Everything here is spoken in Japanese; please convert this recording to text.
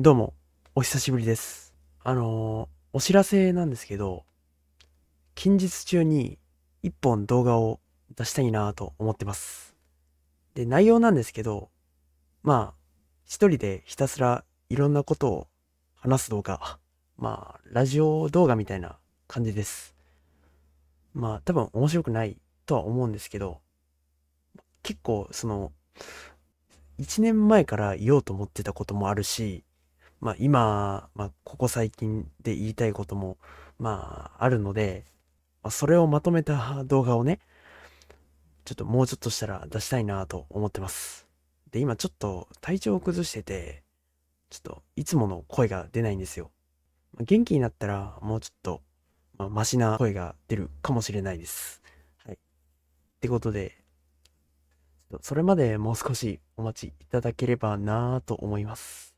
どうも、お久しぶりです。あのー、お知らせなんですけど、近日中に一本動画を出したいなぁと思ってます。で、内容なんですけど、まあ、一人でひたすらいろんなことを話す動画、まあ、ラジオ動画みたいな感じです。まあ、多分面白くないとは思うんですけど、結構、その、1年前から言おうと思ってたこともあるし、まあ、今、まあ、ここ最近で言いたいことも、まあ、あるので、まあ、それをまとめた動画をね、ちょっともうちょっとしたら出したいなと思ってます。で、今ちょっと体調を崩してて、ちょっといつもの声が出ないんですよ。元気になったらもうちょっと、まあ、マシな声が出るかもしれないです。はい。ってことで、それまでもう少しお待ちいただければなぁと思います。